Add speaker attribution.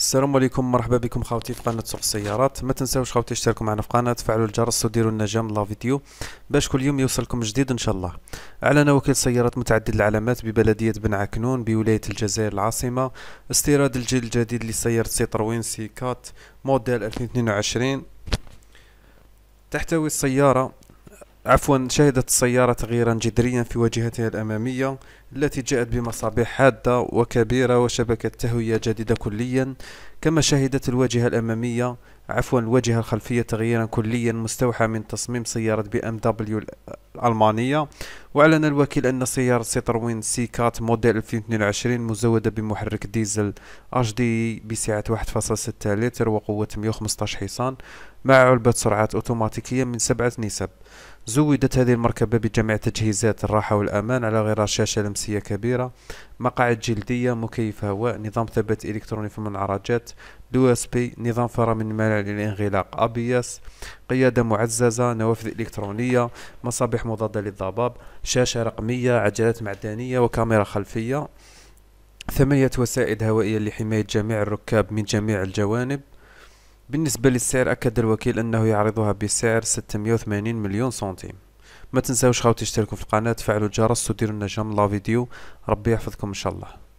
Speaker 1: السلام عليكم مرحبا بكم خاوتي في قناه سوق السيارات ما تنساوش خاوتي اشتركوا معنا في القناه تفعلوا الجرس وديروا لنا جام لا فيديو باش كل يوم يوصلكم جديد ان شاء الله اعلن وكيل سيارات متعدد العلامات ببلديه بن عكنون بولايه الجزائر العاصمه استيراد الجيل الجديد لسياره سيتروين سي كات موديل 2022 تحتوي السياره عفوا شهدت السيارة تغييرا جذريا في واجهتها الأمامية التي جاءت بمصابيح حادة وكبيرة وشبكة تهوية جديدة كليا كما شهدت الواجهة الأمامية عفوا الواجهة الخلفية تغييرا كليا مستوحى من تصميم سيارة بي ام دبليو الألمانية وأعلن الوكيل أن سيارة سيتروين سي كات موديل 2022 مزودة بمحرك ديزل اش دي بسعة 1.6 لتر وقوة 115 حصان مع علبة سرعات أوتوماتيكية من سبعة نسب زودت هذه المركبة بجميع تجهيزات الراحة والأمان على غرار شاشة لمسية كبيرة مقاعد جلدية مكيف هواء نظام ثبات إلكتروني في المنعرجات دو اس بي نظام فرامل مانع للانغلاق ابيس قيادة معززة نوافذ إلكترونية مصابيح مضادة للضباب شاشة رقمية عجلات معدنية وكاميرا خلفية ثمانية وسائد هوائية لحماية جميع الركاب من جميع الجوانب بالنسبة للسعر أكد الوكيل أنه يعرضها بسعر 680 مليون سنتيم ما تنساوش خاوتي تشتركوا في القناه تفعلوا الجرس وديروا لنا جام لا فيديو ربي يحفظكم ان شاء الله